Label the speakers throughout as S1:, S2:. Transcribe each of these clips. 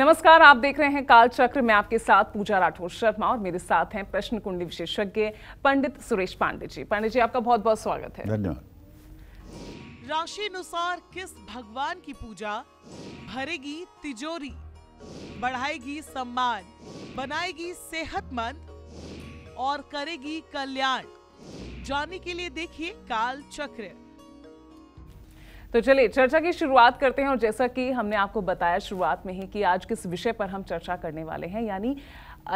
S1: नमस्कार आप देख रहे हैं काल चक्र में आपके साथ पूजा राठौर शर्मा और मेरे साथ हैं प्रश्न कुंडली विशेषज्ञ पंडित सुरेश पांडे जी पांडे जी आपका बहुत बहुत स्वागत है
S2: धन्यवाद
S1: राशि अनुसार किस भगवान की पूजा भरेगी तिजोरी बढ़ाएगी सम्मान बनाएगी सेहतमंद और करेगी कल्याण जाने के लिए देखिए काल चक्र तो चलिए चर्चा की शुरुआत करते हैं और जैसा कि हमने आपको बताया शुरुआत में ही कि आज किस विषय पर हम चर्चा करने वाले हैं यानी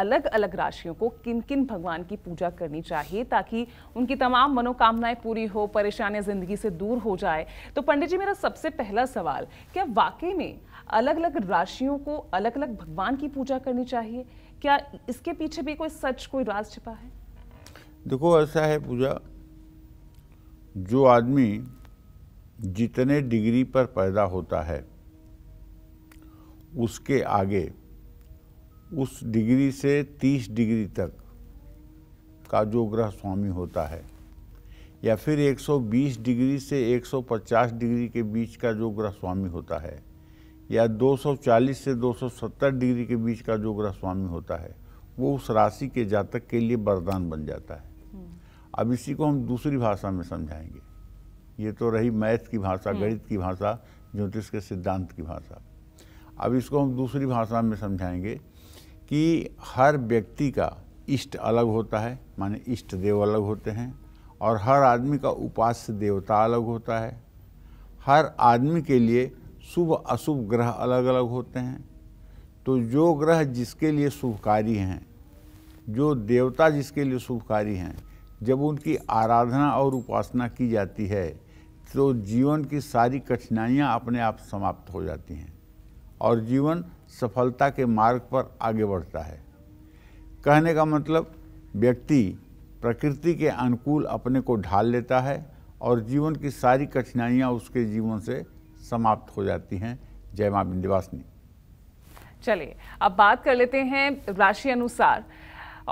S1: अलग अलग राशियों को किन किन भगवान की पूजा करनी चाहिए ताकि उनकी तमाम मनोकामनाएं पूरी हो परेशानियां ज़िंदगी से दूर हो जाए तो पंडित जी मेरा सबसे पहला सवाल क्या वाकई में अलग अलग राशियों को अलग अलग भगवान की पूजा करनी चाहिए क्या इसके पीछे भी कोई सच कोई राज छिपा है
S2: देखो ऐसा है पूजा जो आदमी जितने डिग्री पर पैदा होता है उसके आगे उस डिग्री से 30 डिग्री तक का जो ग्रह स्वामी होता है या फिर 120 डिग्री से 150 डिग्री के बीच का जो ग्रह स्वामी होता है या 240 से 270 डिग्री के बीच का जो ग्रह स्वामी होता है वो उस राशि के जातक के लिए वरदान बन जाता है हम्म। अब इसी को हम दूसरी भाषा में समझाएंगे ये तो रही मैथ की भाषा हम्म। गणित की भाषा ज्योतिष के सिद्धांत की भाषा अब इसको हम दूसरी भाषा में समझाएंगे कि हर व्यक्ति का इष्ट अलग होता है माने इष्ट देव अलग होते हैं और हर आदमी का उपास्य देवता अलग होता है हर आदमी के लिए शुभ अशुभ ग्रह अलग अलग होते हैं तो जो ग्रह जिसके लिए शुभकारी हैं जो देवता जिसके लिए शुभकारी हैं जब उनकी आराधना और उपासना की जाती है तो जीवन की सारी कठिनाइयाँ अपने आप समाप्त हो जाती हैं और जीवन सफलता के मार्ग पर आगे बढ़ता है कहने का मतलब व्यक्ति प्रकृति के अनुकूल अपने को ढाल लेता है और जीवन की सारी कठिनाइयाँ उसके जीवन से समाप्त हो जाती हैं जय माँ बिंदवासिनी
S1: चलिए अब बात कर लेते हैं राशि अनुसार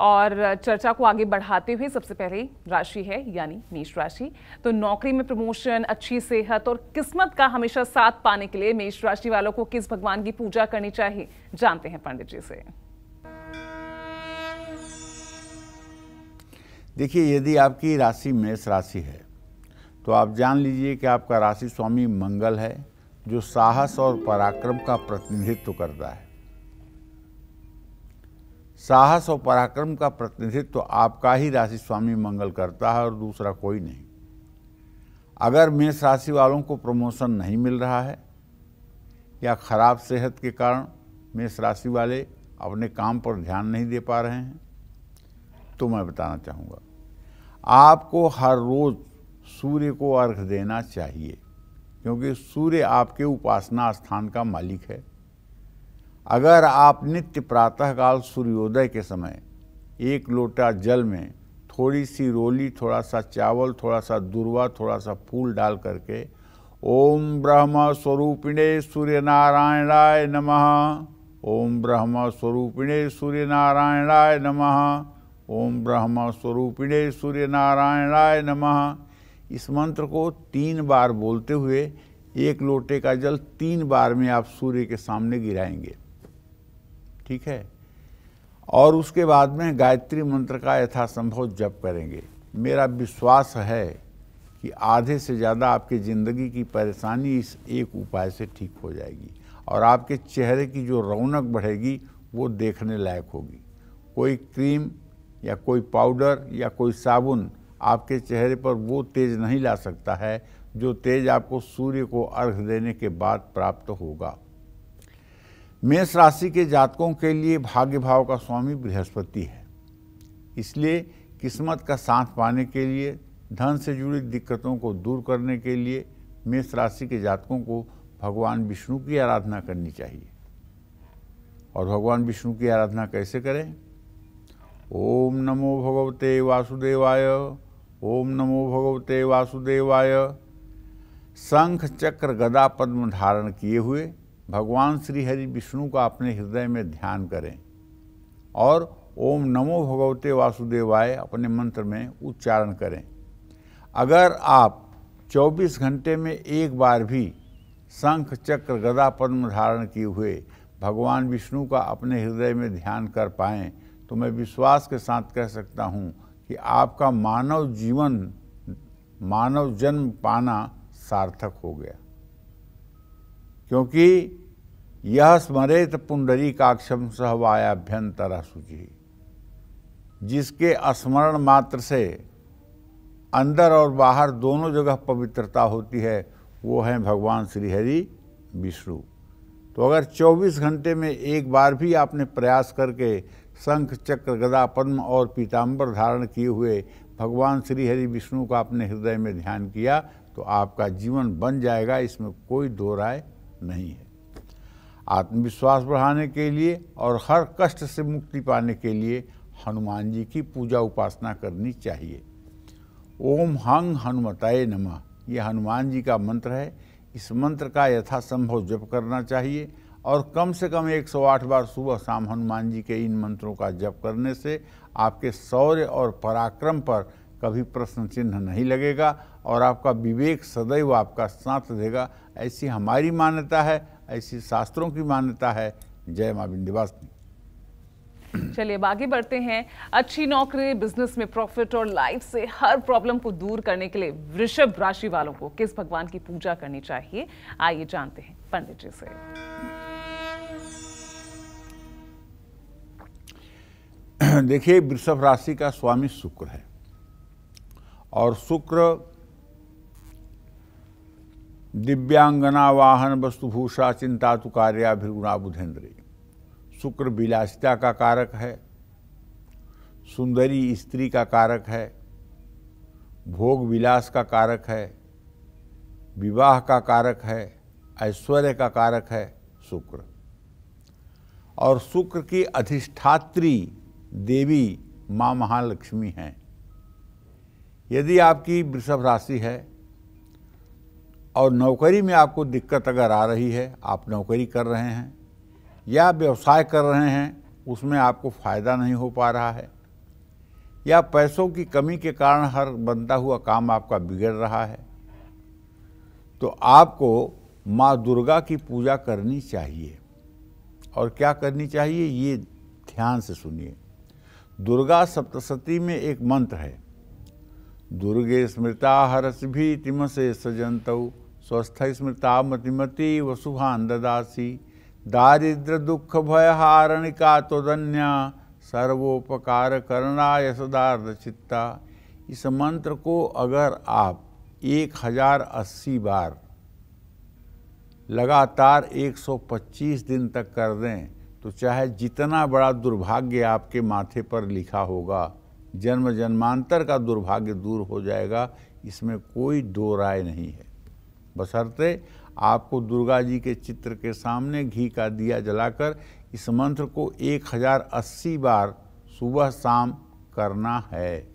S1: और चर्चा को आगे बढ़ाते हुए सबसे पहले राशि है यानी मेष राशि तो नौकरी में प्रमोशन अच्छी सेहत और किस्मत का हमेशा साथ पाने के लिए मेष राशि वालों को किस भगवान की पूजा करनी चाहिए जानते हैं पंडित जी से
S2: देखिए यदि आपकी राशि मेष राशि है तो आप जान लीजिए कि आपका राशि स्वामी मंगल है जो साहस और पराक्रम का प्रतिनिधित्व करता है साहस और पराक्रम का प्रतिनिधित्व तो आपका ही राशि स्वामी मंगल करता है और दूसरा कोई नहीं अगर मेष राशि वालों को प्रमोशन नहीं मिल रहा है या खराब सेहत के कारण मेष राशि वाले अपने काम पर ध्यान नहीं दे पा रहे हैं तो मैं बताना चाहूँगा आपको हर रोज़ सूर्य को अर्घ देना चाहिए क्योंकि सूर्य आपके उपासना स्थान का मालिक है अगर आप नित्य प्रातःकाल सूर्योदय के समय एक लोटा जल में थोड़ी सी रोली थोड़ा सा चावल थोड़ा सा दुर्वा थोड़ा सा फूल डाल करके ओम ब्रह्म स्वरूपिणे सूर्य नारायणाय नमः ओम ब्रह्म स्वरूपिणे सूर्य नारायणाय नमः ओम ब्रह्म स्वरूपिणे सूर्य नारायणाय नमः इस मंत्र को तीन बार बोलते हुए एक लोटे का जल तीन बार में आप सूर्य के सामने गिराएंगे ठीक है और उसके बाद में गायत्री मंत्र का यथासंभव जप करेंगे मेरा विश्वास है कि आधे से ज़्यादा आपकी ज़िंदगी की परेशानी इस एक उपाय से ठीक हो जाएगी और आपके चेहरे की जो रौनक बढ़ेगी वो देखने लायक होगी कोई क्रीम या कोई पाउडर या कोई साबुन आपके चेहरे पर वो तेज नहीं ला सकता है जो तेज आपको सूर्य को अर्घ देने के बाद प्राप्त होगा मेष राशि के जातकों के लिए भाग्य भाव का स्वामी बृहस्पति है इसलिए किस्मत का साथ पाने के लिए धन से जुड़ी दिक्कतों को दूर करने के लिए मेष राशि के जातकों को भगवान विष्णु की आराधना करनी चाहिए और भगवान विष्णु की आराधना कैसे करें ओम नमो भगवते वासुदेवाय ओम नमो भगवते वासुदेवाय शंख चक्र गदा पद्म धारण किए हुए भगवान श्री हरि विष्णु का अपने हृदय में ध्यान करें और ओम नमो भगवते वासुदेवाय अपने मंत्र में उच्चारण करें अगर आप 24 घंटे में एक बार भी शंख चक्र गदा पद्म धारण किए हुए भगवान विष्णु का अपने हृदय में ध्यान कर पाएँ तो मैं विश्वास के साथ कह सकता हूँ कि आपका मानव जीवन मानव जन्म पाना सार्थक हो गया क्योंकि यह स्मरेत पुंडरी काक्षम सहवायाभ्यंतरा सूचि जिसके स्मरण मात्र से अंदर और बाहर दोनों जगह पवित्रता होती है वो हैं भगवान श्रीहरि विष्णु तो अगर 24 घंटे में एक बार भी आपने प्रयास करके शंख चक्र गदा पद्म और पीताम्बर धारण किए हुए भगवान श्रीहरि विष्णु का अपने हृदय में ध्यान किया तो आपका जीवन बन जाएगा इसमें कोई दो राय नहीं है आत्मविश्वास बढ़ाने के लिए और हर कष्ट से मुक्ति पाने के लिए हनुमान जी की पूजा उपासना करनी चाहिए ओम हंग हनुमताय नमः ये हनुमान जी का मंत्र है इस मंत्र का यथासंभव जप करना चाहिए और कम से कम 108 बार सुबह शाम हनुमान जी के इन मंत्रों का जप करने से आपके शौर्य और पराक्रम पर कभी प्रश्न चिन्ह नहीं लगेगा और आपका विवेक सदैव आपका साथ देगा ऐसी हमारी मान्यता है ऐसी शास्त्रों की मान्यता है जय माँ विंध्यवासिनी
S1: चलिए अब आगे बढ़ते हैं अच्छी नौकरी बिजनेस में प्रॉफिट और लाइफ से हर प्रॉब्लम को दूर करने के लिए वृषभ राशि वालों को किस भगवान की पूजा करनी चाहिए आइए जानते हैं पंडित जी से
S2: देखिए वृषभ राशि का स्वामी शुक्र है और शुक्र दिव्यांगना वाहन वस्तुभूषा चिंता तु कार्याभिर्गुणा बुधेंद्री शुक्र विलासिता का कारक है सुंदरी स्त्री का कारक है भोग विलास का कारक है विवाह का कारक है ऐश्वर्य का कारक है शुक्र और शुक्र की अधिष्ठात्री देवी माँ महालक्ष्मी हैं यदि आपकी वृषभ राशि है और नौकरी में आपको दिक्कत अगर आ रही है आप नौकरी कर रहे हैं या व्यवसाय कर रहे हैं उसमें आपको फ़ायदा नहीं हो पा रहा है या पैसों की कमी के कारण हर बनता हुआ काम आपका बिगड़ रहा है तो आपको माँ दुर्गा की पूजा करनी चाहिए और क्या करनी चाहिए ये ध्यान से सुनिए दुर्गा सप्तशती में एक मंत्र है दुर्गे स्मृता हरस भी तिमसे सजंतऊ स्वस्थ स्मृता मतिमती वसुहान ददासी दारिद्र दुख भय हारणिका तोदन्या सर्वोपकार करना यशदार्द चित्ता इस मंत्र को अगर आप एक हजार अस्सी बार लगातार एक सौ पच्चीस दिन तक कर दें तो चाहे जितना बड़ा दुर्भाग्य आपके माथे पर लिखा होगा जन्म जन्मांतर का दुर्भाग्य दूर हो जाएगा इसमें कोई दो राय नहीं है बसरते आपको दुर्गा जी के चित्र के सामने घी का दिया जलाकर इस मंत्र को 1080 बार सुबह शाम करना है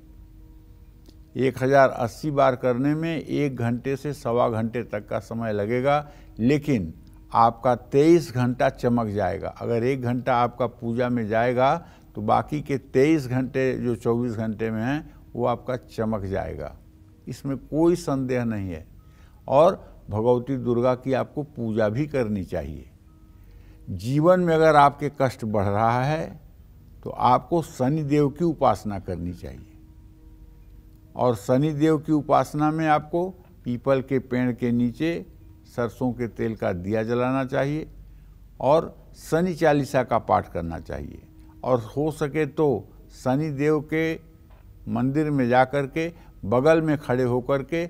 S2: 1080 बार करने में एक घंटे से सवा घंटे तक का समय लगेगा लेकिन आपका 23 घंटा चमक जाएगा अगर एक घंटा आपका पूजा में जाएगा तो बाकी के 23 घंटे जो 24 घंटे में हैं वो आपका चमक जाएगा इसमें कोई संदेह नहीं है और भगवती दुर्गा की आपको पूजा भी करनी चाहिए जीवन में अगर आपके कष्ट बढ़ रहा है तो आपको शनिदेव की उपासना करनी चाहिए और शनिदेव की उपासना में आपको पीपल के पेड़ के नीचे सरसों के तेल का दिया जलाना चाहिए और शनि चालीसा का पाठ करना चाहिए और हो सके तो शनिदेव के मंदिर में जा कर के बगल में खड़े होकर के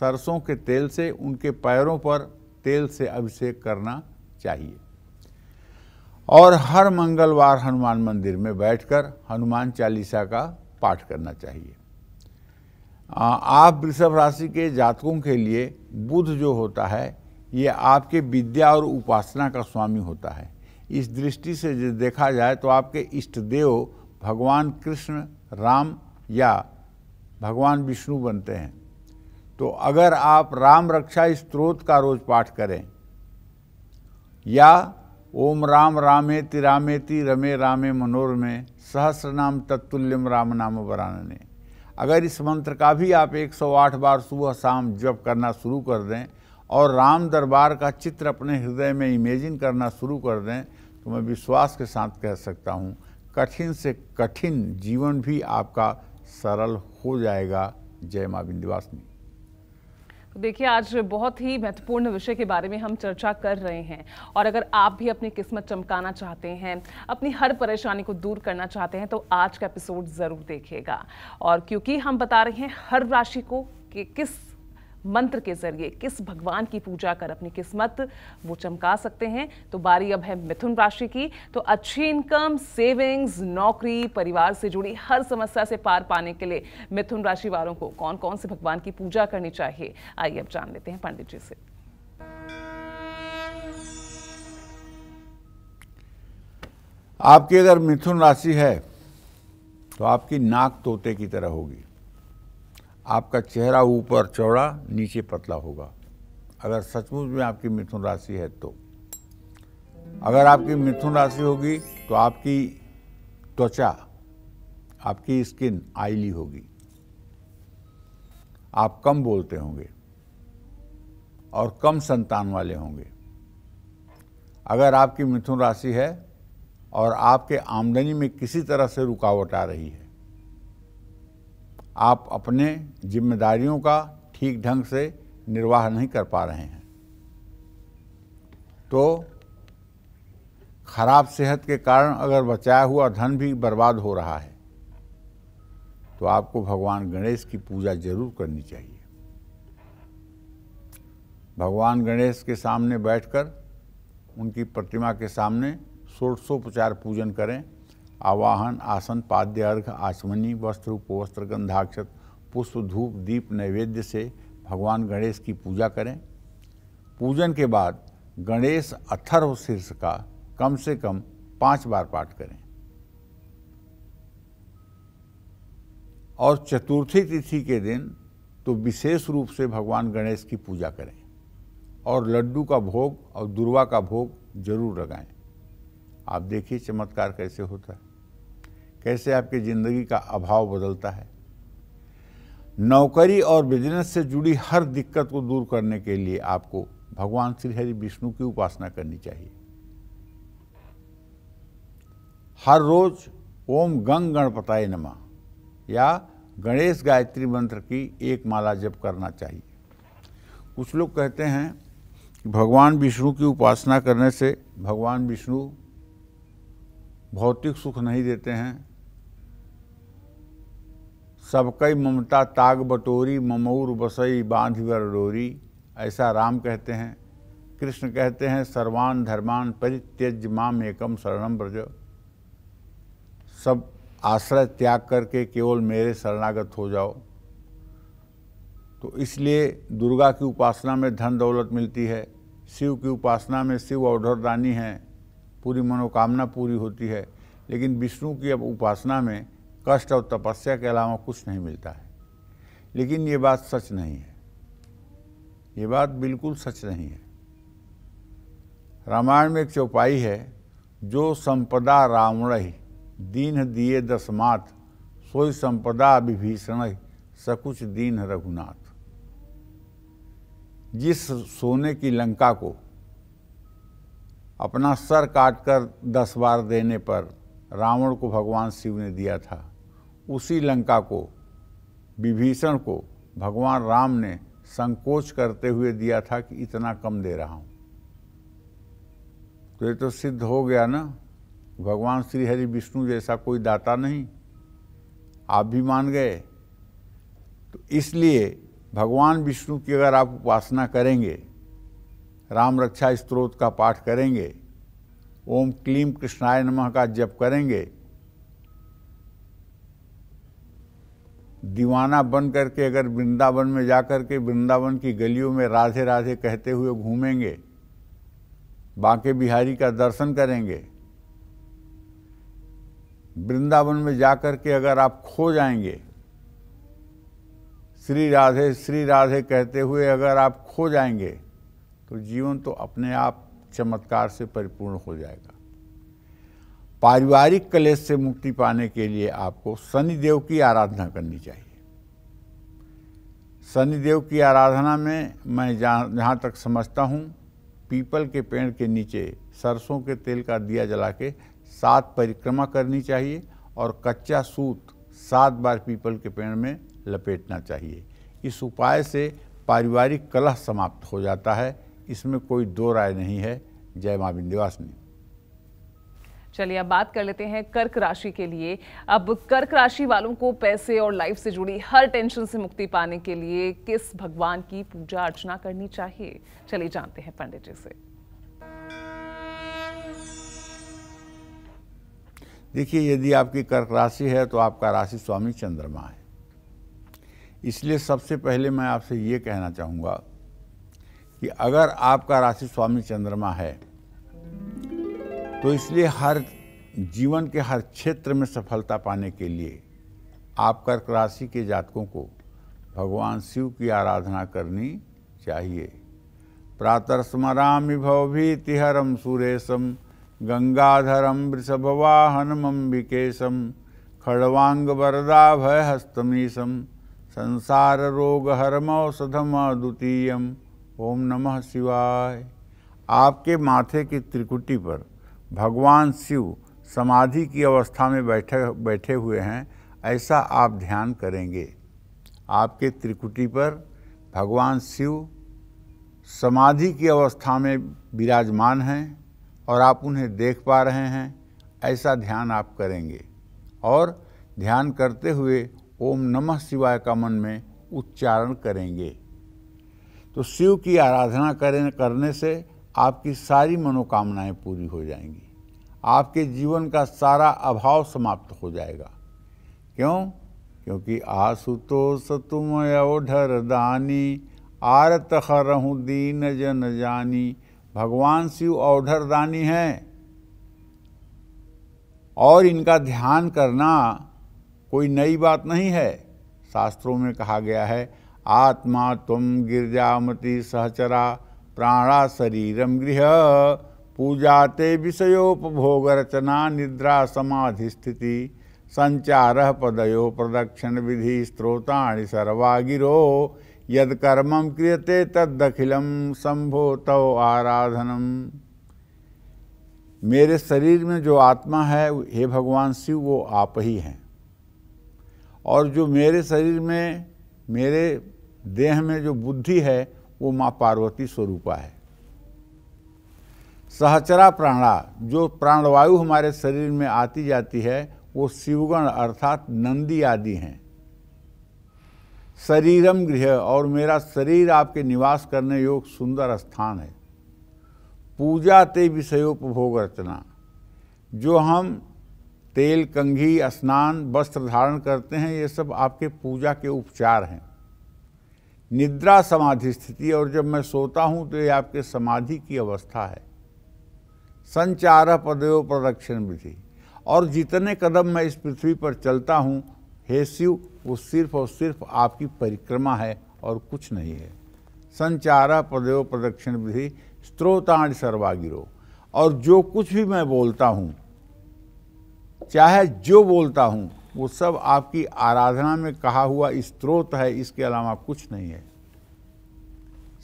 S2: सरसों के तेल से उनके पैरों पर तेल से अभिषेक करना चाहिए और हर मंगलवार हनुमान मंदिर में बैठकर हनुमान चालीसा का पाठ करना चाहिए आप वृषभ राशि के जातकों के लिए बुध जो होता है ये आपके विद्या और उपासना का स्वामी होता है इस दृष्टि से जो देखा जाए तो आपके इष्ट देव भगवान कृष्ण राम या भगवान विष्णु बनते हैं तो अगर आप राम रक्षा स्त्रोत का रोज पाठ करें या ओम राम रामे रामे ति रमे रामे मनोर में सहस्र नाम तत्तुल्यम राम नाम ने अगर इस मंत्र का भी आप 108 बार सुबह शाम जप करना शुरू कर दें और राम दरबार का चित्र अपने हृदय में इमेजिन करना शुरू कर दें तो मैं विश्वास के साथ कह सकता हूँ कठिन से कठिन जीवन भी आपका सरल हो जाएगा जय माँ विंध्यवासिनी
S1: देखिए आज बहुत ही महत्वपूर्ण विषय के बारे में हम चर्चा कर रहे हैं और अगर आप भी अपनी किस्मत चमकाना चाहते हैं अपनी हर परेशानी को दूर करना चाहते हैं तो आज का एपिसोड ज़रूर देखिएगा और क्योंकि हम बता रहे हैं हर राशि को कि किस मंत्र के जरिए किस भगवान की पूजा कर अपनी किस्मत वो चमका सकते हैं तो बारी अब है मिथुन राशि की तो अच्छी इनकम सेविंग्स नौकरी परिवार से जुड़ी हर समस्या से पार पाने के लिए मिथुन राशि वालों को कौन कौन से भगवान की पूजा करनी चाहिए आइए अब जान लेते हैं पंडित जी से
S2: आपकी अगर मिथुन राशि है तो आपकी नाक तोते की तरह होगी आपका चेहरा ऊपर चौड़ा नीचे पतला होगा अगर सचमुच में आपकी मिथुन राशि है तो अगर आपकी मिथुन राशि होगी तो आपकी त्वचा आपकी स्किन आइली होगी आप कम बोलते होंगे और कम संतान वाले होंगे अगर आपकी मिथुन राशि है और आपके आमदनी में किसी तरह से रुकावट आ रही है आप अपने जिम्मेदारियों का ठीक ढंग से निर्वाह नहीं कर पा रहे हैं तो खराब सेहत के कारण अगर बचाया हुआ धन भी बर्बाद हो रहा है तो आपको भगवान गणेश की पूजा जरूर करनी चाहिए भगवान गणेश के सामने बैठकर उनकी प्रतिमा के सामने षोडशोपचार पूजन करें आवाहन आसन पाद्य अर्घ आचमनी वस्त्र उपवस्त्र गंधाक्षत पुष्प धूप दीप नैवेद्य से भगवान गणेश की पूजा करें पूजन के बाद गणेश अथर्व शीर्ष का कम से कम पांच बार पाठ करें और चतुर्थी तिथि के दिन तो विशेष रूप से भगवान गणेश की पूजा करें और लड्डू का भोग और दुर्वा का भोग जरूर लगाएं आप देखिए चमत्कार कैसे होता है कैसे आपकी ज़िंदगी का अभाव बदलता है नौकरी और बिजनेस से जुड़ी हर दिक्कत को दूर करने के लिए आपको भगवान श्री हरि विष्णु की उपासना करनी चाहिए हर रोज ओम गंग गणपताय नमा या गणेश गायत्री मंत्र की एक माला जप करना चाहिए कुछ लोग कहते हैं कि भगवान विष्णु की उपासना करने से भगवान विष्णु भौतिक सुख नहीं देते हैं सबकई ममता ताग बटोरी ममूर बसई बांध वर डोरी ऐसा राम कहते हैं कृष्ण कहते हैं सर्वान धर्मान परित्यज माम एकम शरणम ब्रज सब आश्रय त्याग करके केवल मेरे शरणागत हो जाओ तो इसलिए दुर्गा की उपासना में धन दौलत मिलती है शिव की उपासना में शिव औढ़रदानी है पूरी मनोकामना पूरी होती है लेकिन विष्णु की अब उपासना में कष्ट और तपस्या के अलावा कुछ नहीं मिलता है लेकिन ये बात सच नहीं है ये बात बिल्कुल सच नहीं है रामायण में एक चौपाई है जो संपदा रावण दीन दिए दसमात सोई संपदा विभीषण सकुच दीन रघुनाथ जिस सोने की लंका को अपना सर काटकर दस बार देने पर रावण को भगवान शिव ने दिया था उसी लंका को विभीषण को भगवान राम ने संकोच करते हुए दिया था कि इतना कम दे रहा हूँ तो ये तो सिद्ध हो गया ना भगवान श्री हरि विष्णु जैसा कोई दाता नहीं आप भी मान गए तो इसलिए भगवान विष्णु की अगर आप उपासना करेंगे राम रक्षा स्त्रोत का पाठ करेंगे ओम क्लीम कृष्णाय नमः का जप करेंगे दीवाना बन करके अगर वृंदावन में जाकर के वृंदावन की गलियों में राधे राधे कहते हुए घूमेंगे बांके बिहारी का दर्शन करेंगे वृंदावन में जाकर के अगर आप खो जाएंगे श्री राधे श्री राधे कहते हुए अगर आप खो जाएंगे तो जीवन तो अपने आप चमत्कार से परिपूर्ण हो जाएगा पारिवारिक कलेश से मुक्ति पाने के लिए आपको शनिदेव की आराधना करनी चाहिए शनिदेव की आराधना में मैं जहाँ जहाँ तक समझता हूँ पीपल के पेड़ के नीचे सरसों के तेल का दिया जला के सात परिक्रमा करनी चाहिए और कच्चा सूत सात बार पीपल के पेड़ में लपेटना चाहिए इस उपाय से पारिवारिक कलह समाप्त हो जाता है इसमें कोई दो राय नहीं है जय माँ विंध्यवासिनी
S1: चलिए अब बात कर लेते हैं कर्क राशि के लिए अब कर्क राशि वालों को पैसे और लाइफ से जुड़ी हर टेंशन से मुक्ति पाने के लिए किस भगवान की पूजा अर्चना करनी चाहिए चलिए जानते हैं पंडित जी से
S2: देखिए यदि आपकी कर्क राशि है तो आपका राशि स्वामी चंद्रमा है इसलिए सबसे पहले मैं आपसे ये कहना चाहूँगा कि अगर आपका राशि स्वामी चंद्रमा है तो इसलिए हर जीवन के हर क्षेत्र में सफलता पाने के लिए आप कर्क राशि के जातकों को भगवान शिव की आराधना करनी चाहिए प्रातः स्मरामि भवभीतिहरम सुरेशम गंगाधरम वृषभवाहनम अम्बिकेशम खड़वांग वरदा भय हस्तमीशम संसार रोग हरम औषधम द्वितीयम ओम नमः शिवाय आपके माथे की त्रिकुटी पर भगवान शिव समाधि की अवस्था में बैठे बैठे हुए हैं ऐसा आप ध्यान करेंगे आपके त्रिकुटी पर भगवान शिव समाधि की अवस्था में विराजमान हैं और आप उन्हें देख पा रहे हैं ऐसा ध्यान आप करेंगे और ध्यान करते हुए ओम नमः शिवाय का मन में उच्चारण करेंगे तो शिव की आराधना करें करने से आपकी सारी मनोकामनाएं पूरी हो जाएंगी आपके जीवन का सारा अभाव समाप्त हो जाएगा क्यों क्योंकि आसुतोष तुम अवधर दानी आरत रहूँ दीन जन जानी भगवान शिव अवधर दानी हैं और इनका ध्यान करना कोई नई बात नहीं है शास्त्रों में कहा गया है आत्मा तुम गिरजामती सहचरा प्राणा शरीरम गृह पूजाते विषयोपभोग रचना निद्रा समाधि स्थिति संचार पदयो प्रदक्षिण विधि स्त्रोताणि सर्वा गिरो यदकर्म क्रियते तदखिल संभो तव आराधनम मेरे शरीर में जो आत्मा है हे भगवान शिव वो आप ही हैं और जो मेरे शरीर में मेरे देह में जो बुद्धि है वो माँ पार्वती स्वरूपा है सहचरा प्राणा जो प्राणवायु हमारे शरीर में आती जाती है वो शिवगण अर्थात नंदी आदि हैं शरीरम गृह और मेरा शरीर आपके निवास करने योग सुंदर स्थान है पूजा ते विषयोपभोग रचना जो हम तेल कंघी स्नान वस्त्र धारण करते हैं ये सब आपके पूजा के उपचार हैं निद्रा समाधि स्थिति और जब मैं सोता हूँ तो ये आपके समाधि की अवस्था है संचार पदयो प्रदक्षिण विधि और जितने कदम मैं इस पृथ्वी पर चलता हूँ हे शिव वो सिर्फ और सिर्फ आपकी परिक्रमा है और कुछ नहीं है संचार पदयो प्रदक्षिण विधि स्त्रोताण सर्वागिरो और जो कुछ भी मैं बोलता हूँ चाहे जो बोलता हूँ वो सब आपकी आराधना में कहा हुआ स्त्रोत है इसके अलावा कुछ नहीं है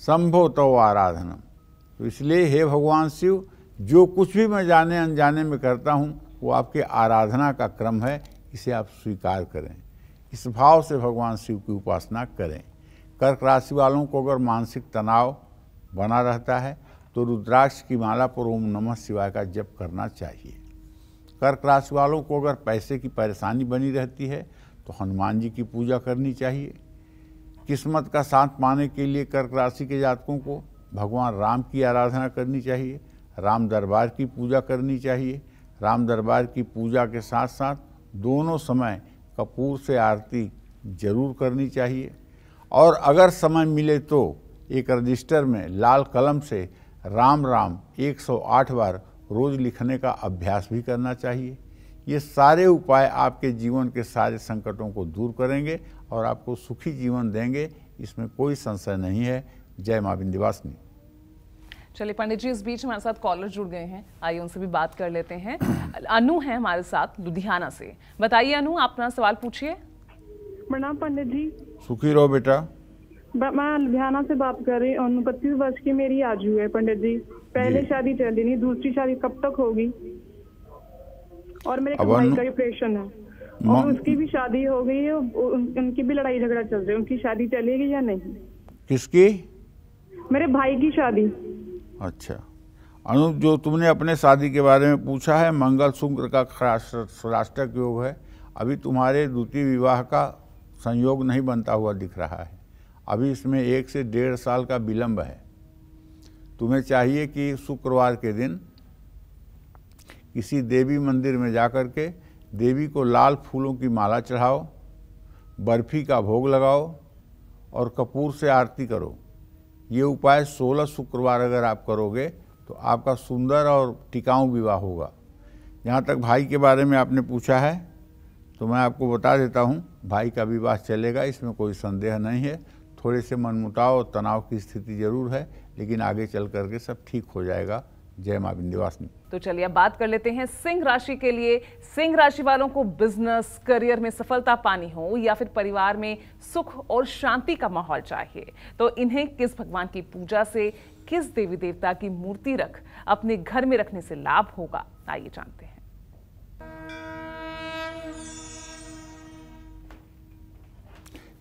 S2: संभव तो आराधना तो इसलिए हे भगवान शिव जो कुछ भी मैं जाने अनजाने में करता हूँ वो आपके आराधना का क्रम है इसे आप स्वीकार करें इस भाव से भगवान शिव की उपासना करें कर्क राशि वालों को अगर मानसिक तनाव बना रहता है तो रुद्राक्ष की माला पर ओम नमः शिवाय का जप करना चाहिए कर्क राशि वालों को अगर पैसे की परेशानी बनी रहती है तो हनुमान जी की पूजा करनी चाहिए किस्मत का साथ पाने के लिए कर्क राशि के जातकों को भगवान राम की आराधना करनी चाहिए राम दरबार की पूजा करनी चाहिए राम दरबार की पूजा के साथ साथ दोनों समय कपूर से आरती जरूर करनी चाहिए और अगर समय मिले तो एक रजिस्टर में लाल कलम से राम राम 108 बार रोज लिखने का अभ्यास भी करना चाहिए ये सारे उपाय आपके जीवन के सारे संकटों को दूर करेंगे और आपको सुखी जीवन देंगे इसमें कोई संशय नहीं है जय माँ विंध्यवासिनी
S1: चलिए पंडित जी इस बीच हमारे साथ कॉलर जुड़ गए हैं आइए उनसे भी बात कर लेते हैं अनु है हमारे साथ लुधियाना से बताइए अनु आप अपना सवाल पूछिए
S2: प्रणाम पंडित जी सुखी रहो बेटा मैं लुधियाना से बात कर रही हूँ पच्चीस वर्ष की मेरी आज हुई है पंडित जी पहले शादी चल रही दूसरी शादी कब तक होगी और मेरे भाई का ऑपरेशन है और उसकी भी शादी हो गई है उनकी
S1: भी लड़ाई झगड़ा चल रही है उनकी शादी चलेगी या नहीं किसकी मेरे भाई की शादी
S2: अच्छा अनुप जो तुमने अपने शादी के बारे में पूछा है मंगल शुक्र का राष्ट्रक योग है अभी तुम्हारे द्वितीय विवाह का संयोग नहीं बनता हुआ दिख रहा है अभी इसमें एक से डेढ़ साल का विलंब है तुम्हें चाहिए कि शुक्रवार के दिन किसी देवी मंदिर में जाकर के देवी को लाल फूलों की माला चढ़ाओ बर्फी का भोग लगाओ और कपूर से आरती करो ये उपाय 16 शुक्रवार अगर आप करोगे तो आपका सुंदर और टिकाऊ विवाह होगा यहाँ तक भाई के बारे में आपने पूछा है तो मैं आपको बता देता हूँ भाई का विवाह चलेगा इसमें कोई संदेह नहीं है थोड़े से मनमुटाव और तनाव की स्थिति ज़रूर है लेकिन आगे चल करके सब ठीक हो जाएगा जय मां विंध्यवासिनी
S1: तो चलिए अब बात कर लेते हैं सिंह राशि के लिए सिंह राशि वालों को बिजनेस करियर में सफलता पानी हो या फिर परिवार में सुख और शांति का माहौल चाहिए तो इन्हें किस भगवान की पूजा से किस देवी देवता की मूर्ति रख अपने घर में रखने से लाभ होगा आइए जानते हैं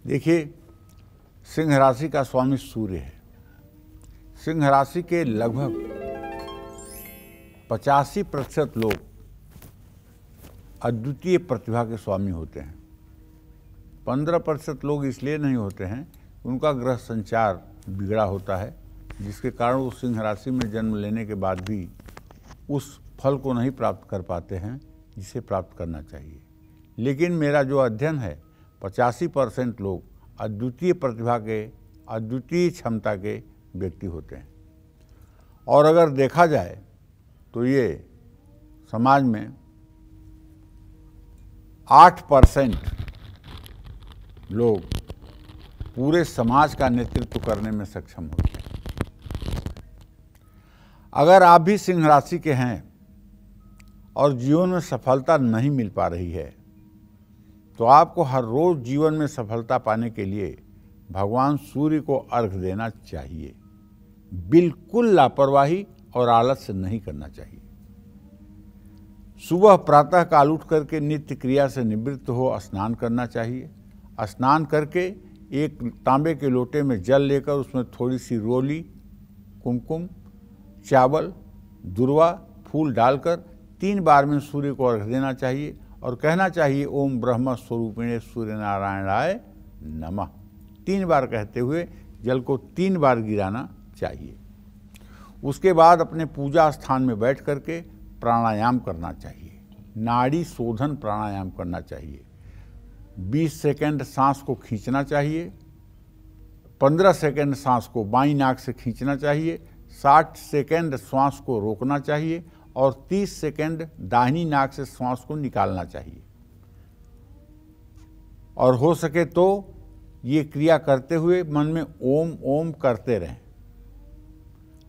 S2: देखिए सिंह राशि का स्वामी सूर्य है सिंह राशि के लगभग पचासी प्रतिशत लोग अद्वितीय प्रतिभा के स्वामी होते हैं पंद्रह प्रतिशत लोग इसलिए नहीं होते हैं उनका ग्रह संचार बिगड़ा होता है जिसके कारण वो सिंह राशि में जन्म लेने के बाद भी उस फल को नहीं प्राप्त कर पाते हैं जिसे प्राप्त करना चाहिए लेकिन मेरा जो अध्ययन है पचासी परसेंट लोग अद्वितीय प्रतिभा के अद्वितीय क्षमता के व्यक्ति होते हैं और अगर देखा जाए तो ये समाज में आठ परसेंट लोग पूरे समाज का नेतृत्व करने में सक्षम होते हैं अगर आप भी सिंह राशि के हैं और जीवन में सफलता नहीं मिल पा रही है तो आपको हर रोज़ जीवन में सफलता पाने के लिए भगवान सूर्य को अर्घ देना चाहिए बिल्कुल लापरवाही और आलस्य नहीं करना चाहिए सुबह प्रातः काल उठ करके नित्य क्रिया से निवृत्त हो स्नान करना चाहिए स्नान करके एक तांबे के लोटे में जल लेकर उसमें थोड़ी सी रोली कुमकुम चावल दुर्वा फूल डालकर तीन बार में सूर्य को अर्घ देना चाहिए और कहना चाहिए ओम ब्रह्म स्वरूपिणे सूर्य राय नमः तीन बार कहते हुए जल को तीन बार गिराना चाहिए उसके बाद अपने पूजा स्थान में बैठ करके प्राणायाम करना चाहिए नाड़ी शोधन प्राणायाम करना चाहिए 20 सेकंड सांस को खींचना चाहिए 15 सेकंड सांस को बाई नाक से खींचना चाहिए 60 सेकंड श्वास को रोकना चाहिए और 30 सेकंड दाहिनी नाक से श्वास को निकालना चाहिए और हो सके तो ये क्रिया करते हुए मन में ओम ओम करते रहें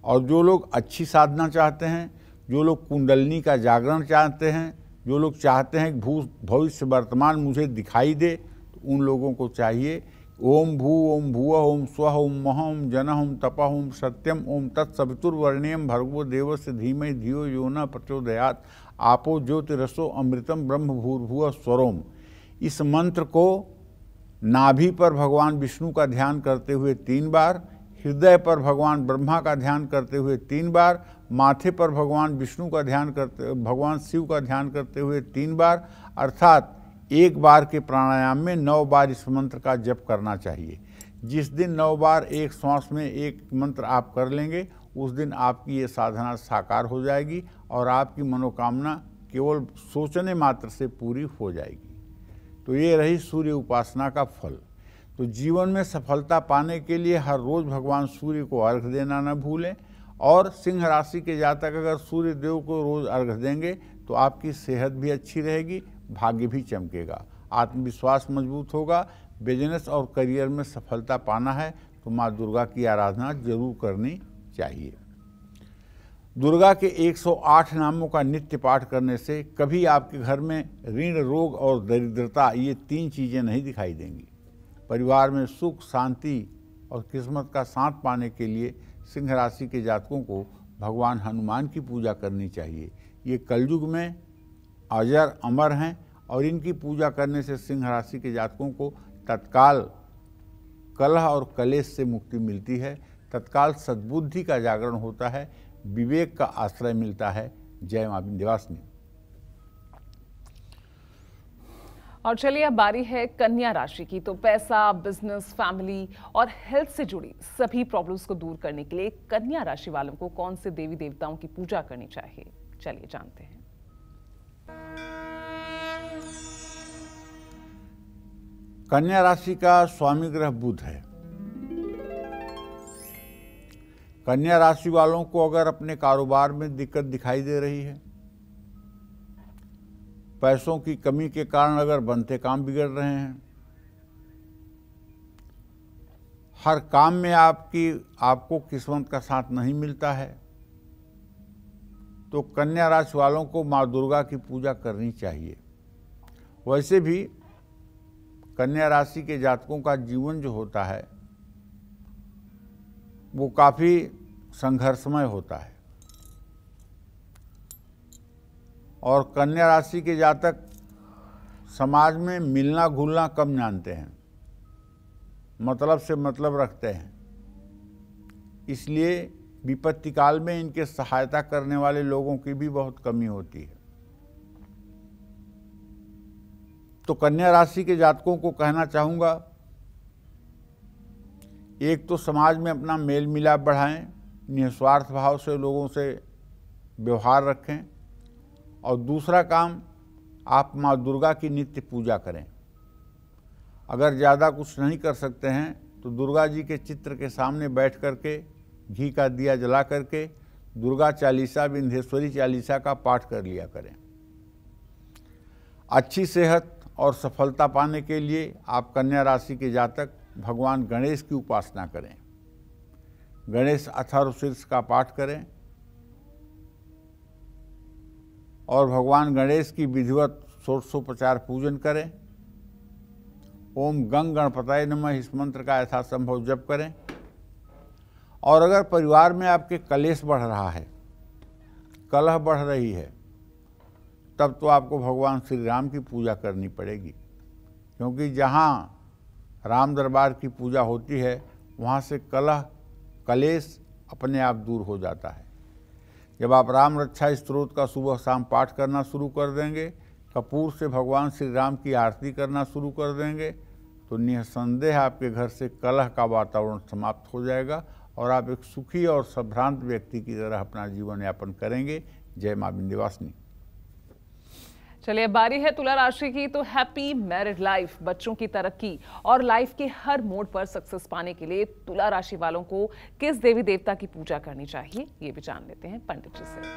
S2: और जो लोग अच्छी साधना चाहते हैं जो लोग कुंडलनी का जागरण चाहते हैं जो लोग चाहते हैं भू भविष्य वर्तमान मुझे दिखाई दे तो उन लोगों को चाहिए ओम भू ओम भूव ओम स्व ओम मह ओम जन ओम तप ओम सत्यम ओम तत्सवितुर्वर्णियम भर्गो देव से धीमे धियो यो न प्रचोदयात आपो ज्योतिरसो अमृतम ब्रह्म भूर्भुव स्वरोम इस मंत्र को नाभि पर भगवान विष्णु का ध्यान करते हुए तीन बार हृदय पर भगवान ब्रह्मा का ध्यान करते हुए तीन बार माथे पर भगवान विष्णु का ध्यान करते भगवान शिव का ध्यान करते हुए तीन बार अर्थात एक बार के प्राणायाम में नौ बार इस मंत्र का जप करना चाहिए जिस दिन नौ बार एक श्वास में एक मंत्र आप कर लेंगे उस दिन आपकी ये साधना साकार हो जाएगी और आपकी मनोकामना केवल सोचने मात्र से पूरी हो जाएगी तो ये रही सूर्य उपासना का फल तो जीवन में सफलता पाने के लिए हर रोज़ भगवान सूर्य को अर्घ देना न भूलें और सिंह राशि के जातक अगर सूर्य देव को रोज़ अर्घ देंगे तो आपकी सेहत भी अच्छी रहेगी भाग्य भी चमकेगा आत्मविश्वास मजबूत होगा बिजनेस और करियर में सफलता पाना है तो माँ दुर्गा की आराधना जरूर करनी चाहिए दुर्गा के 108 नामों का नित्य पाठ करने से कभी आपके घर में ऋण रोग और दरिद्रता ये तीन चीज़ें नहीं दिखाई देंगी परिवार में सुख शांति और किस्मत का साथ पाने के लिए सिंह राशि के जातकों को भगवान हनुमान की पूजा करनी चाहिए ये कलयुग में अजर अमर हैं और इनकी पूजा करने से सिंह राशि के जातकों को तत्काल कलह और कलेश से मुक्ति मिलती है तत्काल सद्बुद्धि का जागरण होता है विवेक का आश्रय मिलता है जय माँ विंध्यवासिनी
S1: और चलिए अब बारी है कन्या राशि की तो पैसा बिजनेस फैमिली और हेल्थ से जुड़ी सभी प्रॉब्लम्स को दूर करने के लिए कन्या राशि वालों को कौन से देवी देवताओं की पूजा करनी चाहिए चलिए जानते हैं
S2: कन्या राशि का स्वामी ग्रह बुध है कन्या राशि वालों को अगर अपने कारोबार में दिक्कत दिखाई दे रही है पैसों की कमी के कारण अगर बनते काम बिगड़ रहे हैं हर काम में आपकी आपको किस्मत का साथ नहीं मिलता है तो कन्या राशि वालों को माँ दुर्गा की पूजा करनी चाहिए वैसे भी कन्या राशि के जातकों का जीवन जो होता है वो काफ़ी संघर्षमय होता है और कन्या राशि के जातक समाज में मिलना घुलना कम जानते हैं मतलब से मतलब रखते हैं इसलिए विपत्ति काल में इनके सहायता करने वाले लोगों की भी बहुत कमी होती है तो कन्या राशि के जातकों को कहना चाहूँगा एक तो समाज में अपना मेल मिलाप बढ़ाएं निस्वार्थ भाव से लोगों से व्यवहार रखें और दूसरा काम आप माँ दुर्गा की नित्य पूजा करें अगर ज़्यादा कुछ नहीं कर सकते हैं तो दुर्गा जी के चित्र के सामने बैठ कर के घी का दिया जला करके दुर्गा चालीसा विंधेश्वरी चालीसा का पाठ कर लिया करें अच्छी सेहत और सफलता पाने के लिए आप कन्या राशि के जातक भगवान गणेश की उपासना करें गणेश अथर्वशीर्ष शीर्ष का पाठ करें और भगवान गणेश की विधिवत सोरसोपचार पूजन करें ओम गंग गणपताय नमः इस मंत्र का संभव जप करें और अगर परिवार में आपके कलेश बढ़ रहा है कलह बढ़ रही है तब तो आपको भगवान श्री राम की पूजा करनी पड़ेगी क्योंकि जहाँ राम दरबार की पूजा होती है वहाँ से कलह कलेश अपने आप दूर हो जाता है जब आप राम रक्षा स्त्रोत का सुबह शाम पाठ करना शुरू कर देंगे कपूर से भगवान श्री राम की आरती करना शुरू कर देंगे तो निसंदेह आपके घर से कलह का वातावरण समाप्त हो जाएगा और आप एक सुखी और संभ्रांत व्यक्ति की तरह अपना जीवन यापन करेंगे जय माँ विंध्यवासिनी
S1: चलिए बारी है तुला राशि की तो हैप्पी मैरिड लाइफ बच्चों की तरक्की और लाइफ के हर मोड पर सक्सेस पाने के लिए तुला राशि वालों को किस देवी देवता की पूजा करनी चाहिए ये भी जान लेते हैं पंडित जी से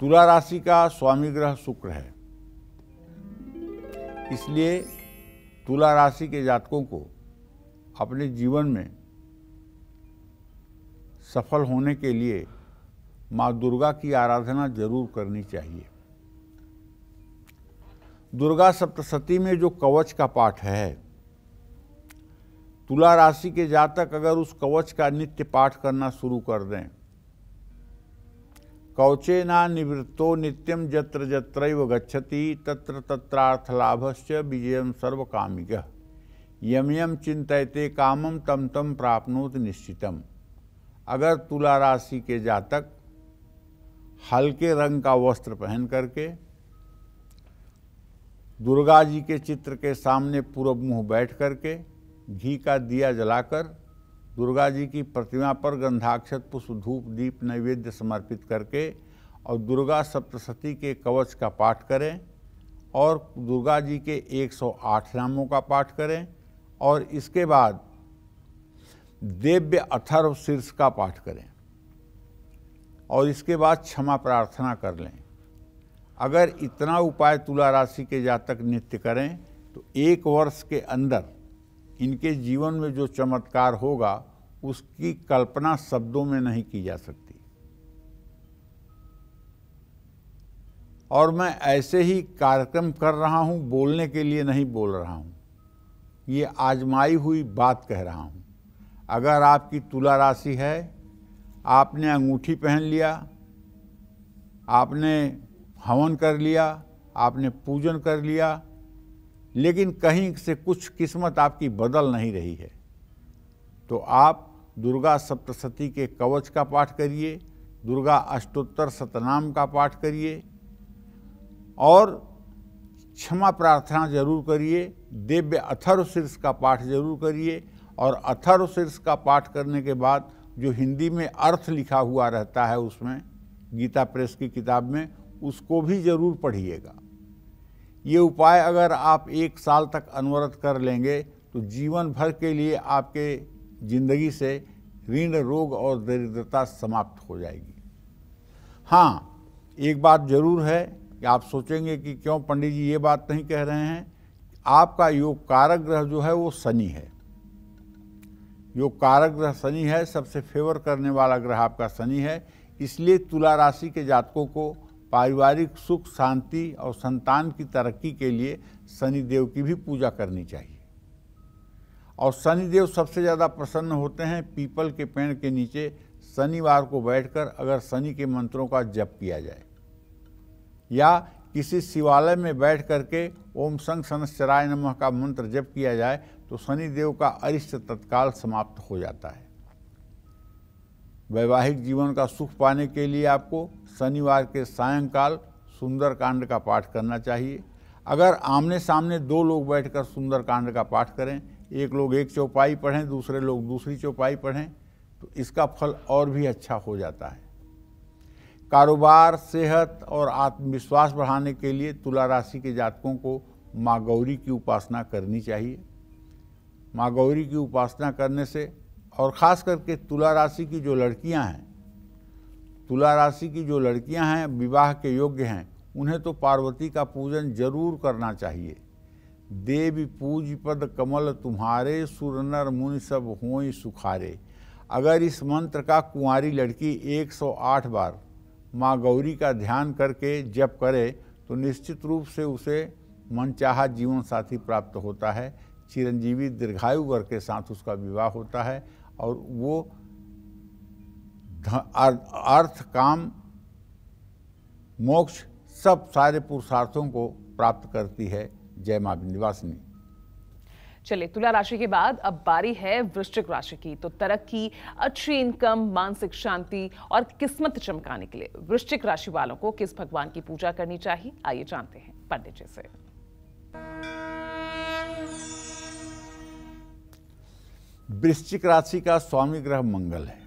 S2: तुला राशि का स्वामी ग्रह शुक्र है इसलिए तुला राशि के जातकों को अपने जीवन में सफल होने के लिए माँ दुर्गा की आराधना जरूर करनी चाहिए दुर्गा सप्तशती में जो कवच का पाठ है तुला राशि के जातक अगर उस कवच का नित्य पाठ करना शुरू कर दें कवचे ना निवृत्तो नित्यम जत्र जत्र गच्छति तत्र तत्रार्थलाभश्च विजय सर्व कामिक यम यम चिंतते कामम तम तम प्राप्नोत निश्चितम अगर तुला राशि के जातक हल्के रंग का वस्त्र पहन करके दुर्गा जी के चित्र के सामने पूर्व मुंह बैठ करके घी का दिया जलाकर दुर्गा जी की प्रतिमा पर गंधाक्षत पुष्प धूप दीप नैवेद्य समर्पित करके और दुर्गा सप्तशती के कवच का पाठ करें और दुर्गा जी के 108 नामों का पाठ करें और इसके बाद देव्य अथर्व शीर्ष का पाठ करें और इसके बाद क्षमा प्रार्थना कर लें अगर इतना उपाय तुला राशि के जातक नित्य करें तो एक वर्ष के अंदर इनके जीवन में जो चमत्कार होगा उसकी कल्पना शब्दों में नहीं की जा सकती और मैं ऐसे ही कार्यक्रम कर रहा हूँ बोलने के लिए नहीं बोल रहा हूँ ये आजमाई हुई बात कह रहा हूँ अगर आपकी तुला राशि है आपने अंगूठी पहन लिया आपने हवन कर लिया आपने पूजन कर लिया लेकिन कहीं से कुछ किस्मत आपकी बदल नहीं रही है तो आप दुर्गा सप्तशती के कवच का पाठ करिए दुर्गा अष्टोत्तर सतनाम का पाठ करिए और क्षमा प्रार्थना जरूर करिए दिव्य अथर्व शीर्ष का पाठ जरूर करिए और अथर्व शीर्ष का पाठ करने के बाद जो हिंदी में अर्थ लिखा हुआ रहता है उसमें गीता प्रेस की किताब में उसको भी ज़रूर पढ़िएगा ये उपाय अगर आप एक साल तक अनवरत कर लेंगे तो जीवन भर के लिए आपके जिंदगी से ऋण रोग और दरिद्रता समाप्त हो जाएगी हाँ एक बात ज़रूर है कि आप सोचेंगे कि क्यों पंडित जी ये बात नहीं कह रहे हैं आपका योग कारक ग्रह जो है वो शनि है जो कारक ग्रह शनि है सबसे फेवर करने वाला ग्रह आपका शनि है इसलिए तुला राशि के जातकों को पारिवारिक सुख शांति और संतान की तरक्की के लिए शनिदेव की भी पूजा करनी चाहिए और शनिदेव सबसे ज़्यादा प्रसन्न होते हैं पीपल के पेड़ के नीचे शनिवार को बैठकर अगर शनि के मंत्रों का जप किया जाए या किसी शिवालय में बैठ करके ओम संग सनश्चराय नमः का मंत्र जप किया जाए तो शनिदेव का अरिष्ट तत्काल समाप्त हो जाता है वैवाहिक जीवन का सुख पाने के लिए आपको शनिवार के सायंकाल सुंदरकांड का पाठ करना चाहिए अगर आमने सामने दो लोग बैठकर सुंदरकांड का पाठ करें एक लोग एक चौपाई पढ़ें दूसरे लोग दूसरी चौपाई पढ़ें तो इसका फल और भी अच्छा हो जाता है कारोबार सेहत और आत्मविश्वास बढ़ाने के लिए तुला राशि के जातकों को माँ गौरी की उपासना करनी चाहिए माँ गौरी की उपासना करने से और ख़ास करके तुला राशि की जो लड़कियां हैं तुला राशि की जो लड़कियां हैं विवाह के योग्य हैं उन्हें तो पार्वती का पूजन जरूर करना चाहिए देवी पूज पद कमल तुम्हारे सुरनर मुनि सब हों सुखारे अगर इस मंत्र का कुंवारी लड़की 108 बार माँ गौरी का ध्यान करके जप करे तो निश्चित रूप से उसे मनचाहा जीवन साथी प्राप्त होता है चिरंजीवी दीर्घायु वर्ग के साथ उसका विवाह होता है और वो अर्थ काम मोक्ष सब सारे पुरुषार्थों को प्राप्त करती है जय माँ विंध्यवासिनी
S1: चलिए तुला राशि के बाद अब बारी है वृश्चिक राशि की तो तरक्की अच्छी इनकम मानसिक शांति और किस्मत चमकाने के लिए वृश्चिक राशि वालों को किस भगवान की पूजा करनी चाहिए आइए जानते हैं पंडित जी से
S2: वृश्चिक राशि का स्वामी ग्रह मंगल है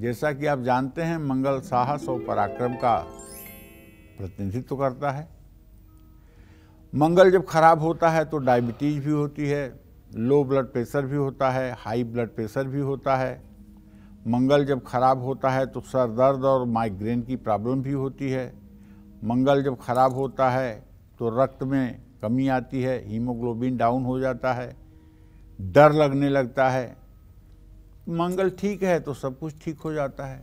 S2: जैसा कि आप जानते हैं मंगल साहस और पराक्रम का प्रतिनिधित्व करता है मंगल जब खराब होता है तो डायबिटीज भी होती है लो ब्लड प्रेशर भी होता है हाई ब्लड प्रेशर भी होता है मंगल जब खराब होता है तो सर दर्द और माइग्रेन की प्रॉब्लम भी होती है मंगल जब खराब होता है तो रक्त में कमी आती है हीमोग्लोबिन डाउन हो जाता है डर लगने लगता है मंगल ठीक है तो सब कुछ ठीक हो जाता है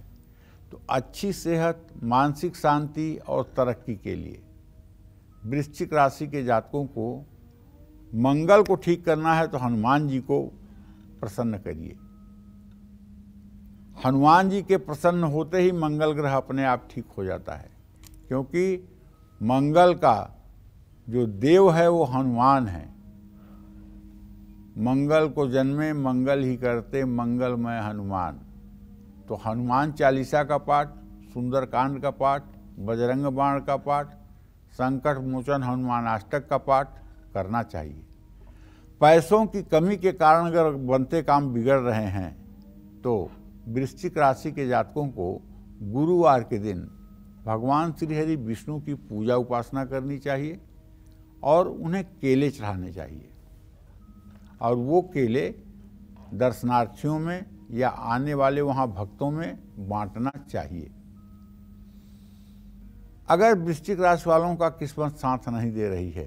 S2: तो अच्छी सेहत मानसिक शांति और तरक्की के लिए वृश्चिक राशि के जातकों को मंगल को ठीक करना है तो हनुमान जी को प्रसन्न करिए हनुमान जी के प्रसन्न होते ही मंगल ग्रह अपने आप ठीक हो जाता है क्योंकि मंगल का जो देव है वो हनुमान है मंगल को जन्मे मंगल ही करते मंगलमय हनुमान तो हनुमान चालीसा का पाठ सुंदरकांड का पाठ बजरंग बाण का पाठ संकट मोचन हनुमानाष्टक का पाठ करना चाहिए पैसों की कमी के कारण अगर बनते काम बिगड़ रहे हैं तो वृश्चिक राशि के जातकों को गुरुवार के दिन भगवान श्रीहरि विष्णु की पूजा उपासना करनी चाहिए और उन्हें केले चढ़ाने चाहिए और वो केले दर्शनार्थियों में या आने वाले वहाँ भक्तों में बांटना चाहिए अगर वृश्चिक राशि वालों का किस्मत साथ नहीं दे रही है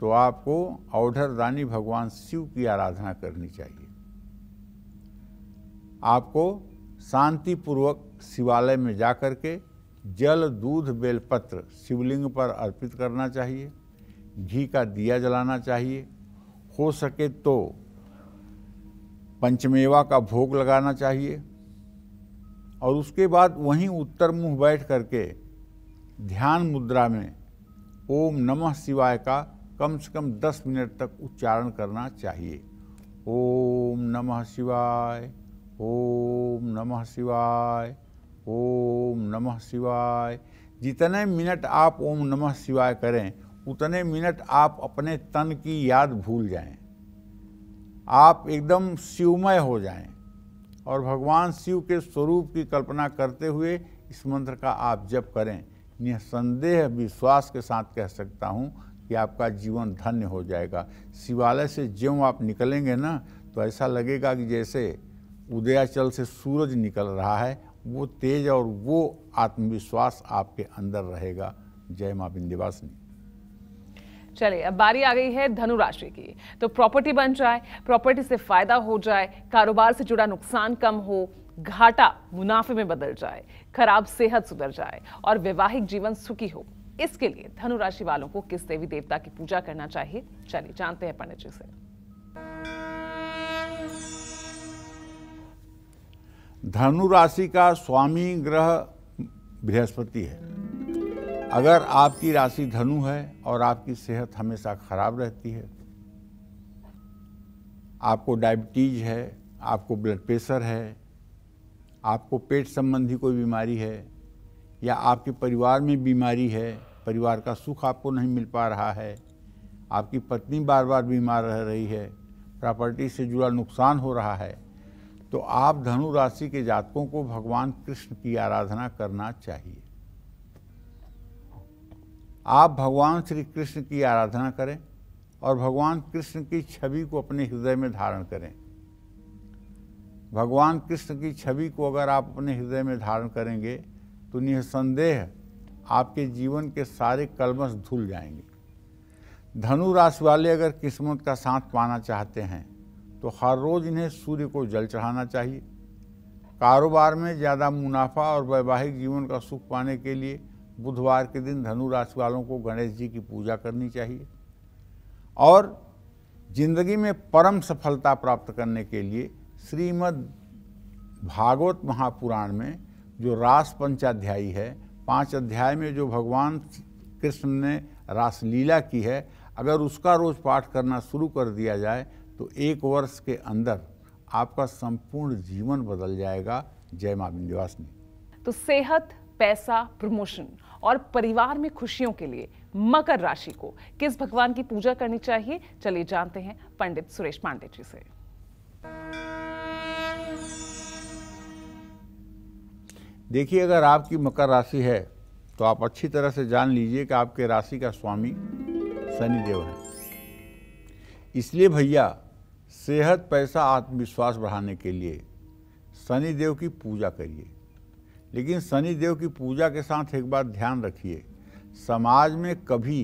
S2: तो आपको औढ़र रानी भगवान शिव की आराधना करनी चाहिए आपको शांतिपूर्वक शिवालय में जाकर के जल दूध बेलपत्र शिवलिंग पर अर्पित करना चाहिए घी का दिया जलाना चाहिए हो सके तो पंचमेवा का भोग लगाना चाहिए और उसके बाद वहीं उत्तर मुंह बैठ करके ध्यान मुद्रा में ओम नमः शिवाय का कम से कम दस मिनट तक उच्चारण करना चाहिए ओम नमः शिवाय ओम नमः शिवाय ओम नमः शिवाय जितने मिनट आप ओम नमः शिवाय करें उतने मिनट आप अपने तन की याद भूल जाएं, आप एकदम शिवमय हो जाएं और भगवान शिव के स्वरूप की कल्पना करते हुए इस मंत्र का आप जप करें निसंदेह विश्वास के साथ कह सकता हूँ कि आपका जीवन धन्य हो जाएगा शिवालय से ज्यों आप निकलेंगे ना तो ऐसा लगेगा कि जैसे उदयाचल से सूरज निकल रहा है वो तेज और वो आत्मविश्वास आपके अंदर रहेगा जय माँ विंध्यवासिनी
S1: चलिए अब बारी आ गई है धनु राशि की तो प्रॉपर्टी बन जाए प्रॉपर्टी से फायदा हो जाए कारोबार से जुड़ा नुकसान कम हो घाटा मुनाफे में बदल जाए खराब सेहत सुधर जाए और वैवाहिक जीवन सुखी हो इसके लिए धनु राशि वालों को किस देवी देवता की पूजा करना चाहिए चलिए जानते हैं पंडित जी से
S2: धनु राशि का स्वामी ग्रह बृहस्पति है अगर आपकी राशि धनु है और आपकी सेहत हमेशा खराब रहती है आपको डायबिटीज है आपको ब्लड प्रेशर है आपको पेट संबंधी कोई बीमारी है या आपके परिवार में बीमारी है परिवार का सुख आपको नहीं मिल पा रहा है आपकी पत्नी बार बार बीमार रह रही है प्रॉपर्टी से जुड़ा नुकसान हो रहा है तो आप धनु राशि के जातकों को भगवान कृष्ण की आराधना करना चाहिए आप भगवान श्री कृष्ण की आराधना करें और भगवान कृष्ण की छवि को अपने हृदय में धारण करें भगवान कृष्ण की छवि को अगर आप अपने हृदय में धारण करेंगे तो निसंदेह आपके जीवन के सारे कलमस धुल जाएंगे धनु राशि वाले अगर किस्मत का साथ पाना चाहते हैं तो हर रोज़ इन्हें सूर्य को जल चढ़ाना चाहिए कारोबार में ज़्यादा मुनाफा और वैवाहिक जीवन का सुख पाने के लिए बुधवार के दिन धनु राशि वालों को गणेश जी की पूजा करनी चाहिए और जिंदगी में परम सफलता प्राप्त करने के लिए श्रीमद् भागवत महापुराण में जो रास पंचाध्यायी है पांच अध्याय में जो भगवान कृष्ण ने रासलीला की है अगर उसका रोज पाठ करना शुरू कर दिया जाए तो एक वर्ष के अंदर आपका संपूर्ण जीवन बदल जाएगा जय मां विंध्यवासिनी
S1: तो सेहत पैसा प्रमोशन और परिवार में खुशियों के लिए मकर राशि को किस भगवान की पूजा करनी चाहिए चलिए जानते हैं पंडित सुरेश पांडे जी से
S2: देखिए अगर आपकी मकर राशि है तो आप अच्छी तरह से जान लीजिए कि आपके राशि का स्वामी शनिदेव है इसलिए भैया सेहत पैसा आत्मविश्वास बढ़ाने के लिए शनिदेव की पूजा करिए लेकिन शनि देव की पूजा के साथ एक बात ध्यान रखिए समाज में कभी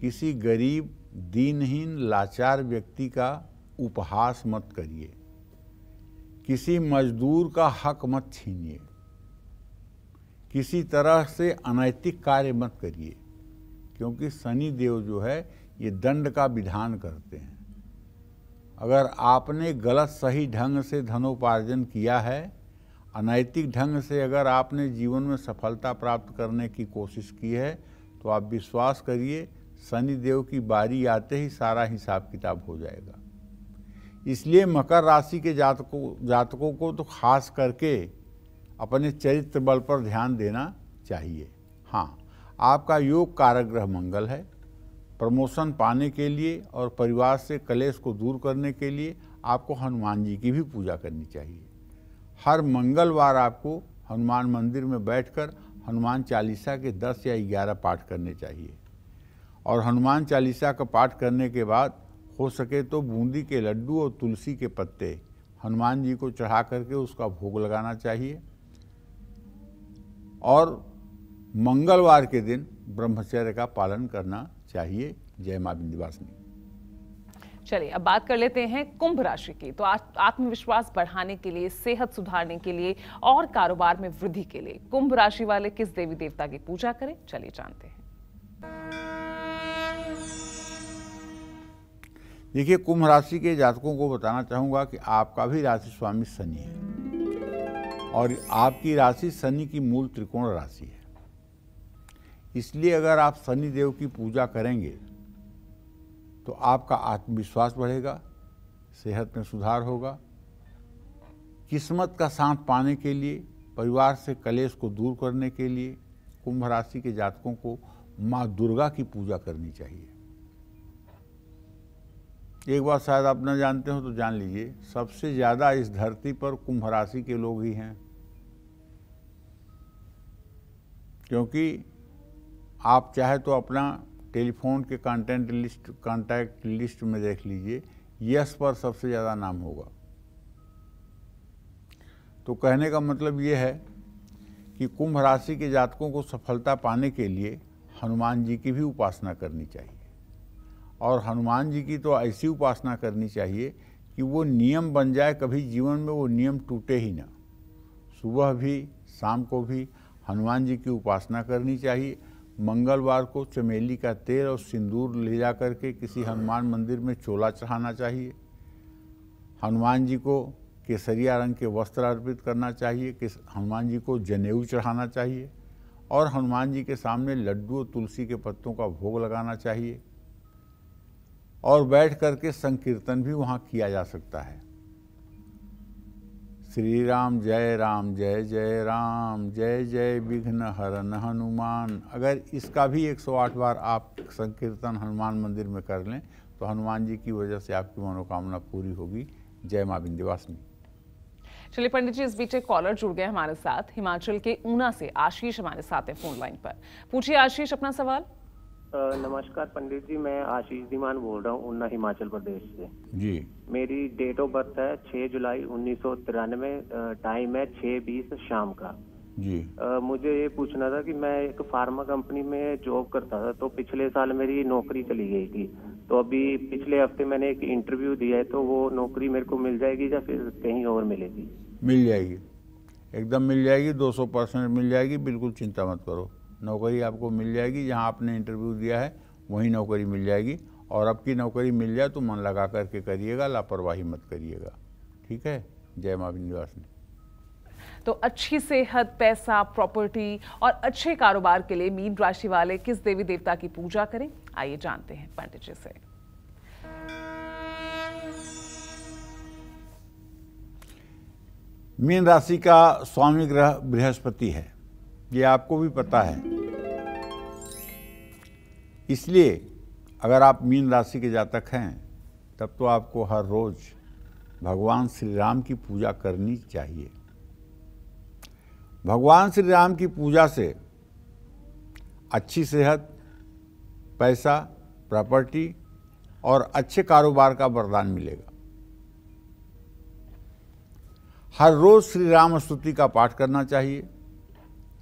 S2: किसी गरीब दीनहीन लाचार व्यक्ति का उपहास मत करिए किसी मजदूर का हक मत छीनिए किसी तरह से अनैतिक कार्य मत करिए क्योंकि शनि देव जो है ये दंड का विधान करते हैं अगर आपने गलत सही ढंग से धनोपार्जन किया है अनैतिक ढंग से अगर आपने जीवन में सफलता प्राप्त करने की कोशिश की है तो आप विश्वास करिए शनिदेव की बारी आते ही सारा हिसाब किताब हो जाएगा इसलिए मकर राशि के जातकों जातकों को तो खास करके अपने चरित्र बल पर ध्यान देना चाहिए हाँ आपका योग कारग्रह मंगल है प्रमोशन पाने के लिए और परिवार से कलेश को दूर करने के लिए आपको हनुमान जी की भी पूजा करनी चाहिए हर मंगलवार आपको हनुमान मंदिर में बैठकर हनुमान चालीसा के 10 या 11 पाठ करने चाहिए और हनुमान चालीसा का पाठ करने के बाद हो सके तो बूंदी के लड्डू और तुलसी के पत्ते हनुमान जी को चढ़ा करके उसका भोग लगाना चाहिए और मंगलवार के दिन ब्रह्मचर्य का पालन करना चाहिए जय माँ बिंदी
S1: चलिए अब बात कर लेते हैं कुंभ राशि की तो आत्मविश्वास बढ़ाने के लिए सेहत सुधारने के लिए और कारोबार में वृद्धि के लिए कुंभ राशि वाले किस देवी देवता की पूजा करें चलिए जानते हैं
S2: देखिए कुंभ राशि के जातकों को बताना चाहूंगा कि आपका भी राशि स्वामी शनि है और आपकी राशि शनि की मूल त्रिकोण राशि है इसलिए अगर आप शनि देव की पूजा करेंगे तो आपका आत्मविश्वास बढ़ेगा सेहत में सुधार होगा किस्मत का साथ पाने के लिए परिवार से कलेश को दूर करने के लिए कुंभ राशि के जातकों को माँ दुर्गा की पूजा करनी चाहिए एक बार शायद आप न जानते हो तो जान लीजिए सबसे ज़्यादा इस धरती पर कुंभ राशि के लोग ही हैं क्योंकि आप चाहे तो अपना टेलीफोन के कंटेंट लिस्ट कॉन्टैक्ट लिस्ट में देख लीजिए यस पर सबसे ज़्यादा नाम होगा तो कहने का मतलब ये है कि कुंभ राशि के जातकों को सफलता पाने के लिए हनुमान जी की भी उपासना करनी चाहिए और हनुमान जी की तो ऐसी उपासना करनी चाहिए कि वो नियम बन जाए कभी जीवन में वो नियम टूटे ही ना सुबह भी शाम को भी हनुमान जी की उपासना करनी चाहिए मंगलवार को चमेली का तेल और सिंदूर ले जा कर के किसी हनुमान मंदिर में चोला चढ़ाना चाहिए हनुमान जी को केसरिया रंग के वस्त्र अर्पित करना चाहिए किस हनुमान जी को जनेऊ चढ़ाना चाहिए और हनुमान जी के सामने लड्डू और तुलसी के पत्तों का भोग लगाना चाहिए और बैठ करके संकीर्तन भी वहाँ किया जा सकता है श्री राम जय राम जय जय राम जय जय विघ्न हरन हनुमान अगर इसका भी 108 बार आप संकीर्तन हनुमान मंदिर में कर लें तो हनुमान जी की वजह से आपकी मनोकामना पूरी होगी जय माँ विंध्यवासिनी
S1: चलिए पंडित जी इस बीच एक कॉलर जुड़ गए हमारे साथ हिमाचल के ऊना से आशीष हमारे साथ है फोन लाइन पर पूछिए आशीष अपना सवाल
S2: नमस्कार पंडित जी मैं आशीष दीमान बोल रहा हूँ उन्ना हिमाचल प्रदेश से जी मेरी डेट ऑफ बर्थ है 6 जुलाई उन्नीस सौ तिरानवे टाइम है छह बीस शाम का जी आ, मुझे ये पूछना था कि मैं एक फार्मा कंपनी में जॉब करता था तो पिछले साल मेरी नौकरी चली गई थी तो अभी पिछले हफ्ते मैंने एक इंटरव्यू दिया है तो वो नौकरी मेरे को मिल जाएगी या फिर कहीं और मिलेगी मिल जाएगी एकदम मिल जाएगी 200 परसेंट मिल जाएगी बिल्कुल चिंता मत करो नौकरी आपको मिल जाएगी जहाँ आपने इंटरव्यू दिया है वहीं नौकरी मिल जाएगी और अब की नौकरी मिल जाए तो मन लगा करके करिएगा लापरवाही मत करिएगा ठीक है जय माँ विनिवासनी
S1: तो अच्छी सेहत पैसा प्रॉपर्टी और अच्छे कारोबार के लिए मीन राशि वाले किस देवी देवता की पूजा करें आइए जानते हैं पंडित जी से
S2: मीन राशि का स्वामी ग्रह बृहस्पति है ये आपको भी पता है इसलिए अगर आप मीन राशि के जातक हैं तब तो आपको हर रोज़ भगवान श्री राम की पूजा करनी चाहिए भगवान श्री राम की पूजा से अच्छी सेहत पैसा प्रॉपर्टी और अच्छे कारोबार का वरदान मिलेगा हर रोज़ श्री राम स्तुति का पाठ करना चाहिए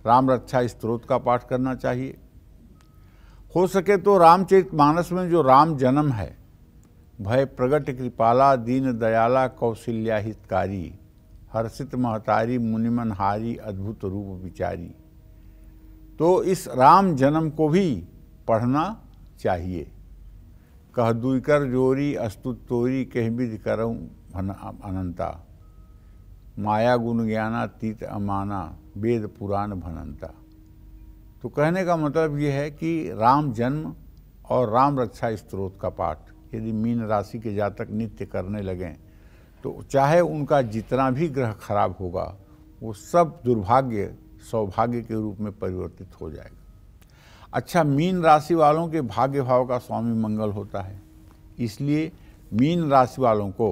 S2: राम रक्षा स्त्रोत का पाठ करना चाहिए हो सके तो रामचरित मानस में जो राम जन्म है भय प्रगट कृपाला दीन दयाला कौशल्या हितकारी हर्षित महतारी मुनिमनहारी अद्भुत रूप विचारी तो इस राम जन्म को भी पढ़ना चाहिए कह कर जोरी अस्तुत तोरी कह विध करऊँ अनंता माया गुण ज्ञानातीत अमाना वेद पुराण भनंता तो कहने का मतलब ये है कि राम जन्म और राम रक्षा स्त्रोत का पाठ यदि मीन राशि के जातक नित्य करने लगें तो चाहे उनका जितना भी ग्रह खराब होगा वो सब दुर्भाग्य सौभाग्य के रूप में परिवर्तित हो जाएगा अच्छा मीन राशि वालों के भाग्य भाव का स्वामी मंगल होता है इसलिए मीन राशि वालों को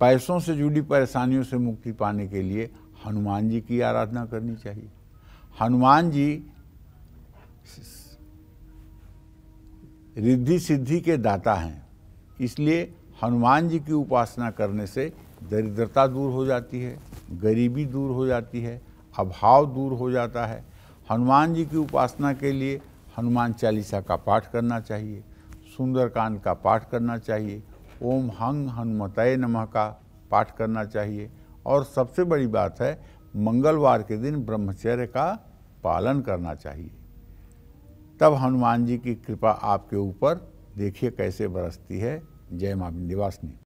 S2: पैसों से जुड़ी परेशानियों से मुक्ति पाने के लिए हनुमान जी की आराधना करनी चाहिए हनुमान जी रिद्धि सिद्धि के दाता हैं इसलिए हनुमान जी की उपासना करने से दरिद्रता दूर हो जाती है गरीबी दूर हो जाती है अभाव दूर हो जाता है हनुमान जी की उपासना के लिए हनुमान चालीसा का पाठ करना चाहिए सुंदरकांड का पाठ करना चाहिए ओम हंग हनुमतय नमः का पाठ करना चाहिए और सबसे बड़ी बात है मंगलवार के दिन ब्रह्मचर्य का पालन करना चाहिए तब हनुमान जी की कृपा आपके ऊपर देखिए कैसे बरसती है जय मां विंध्यवासिनी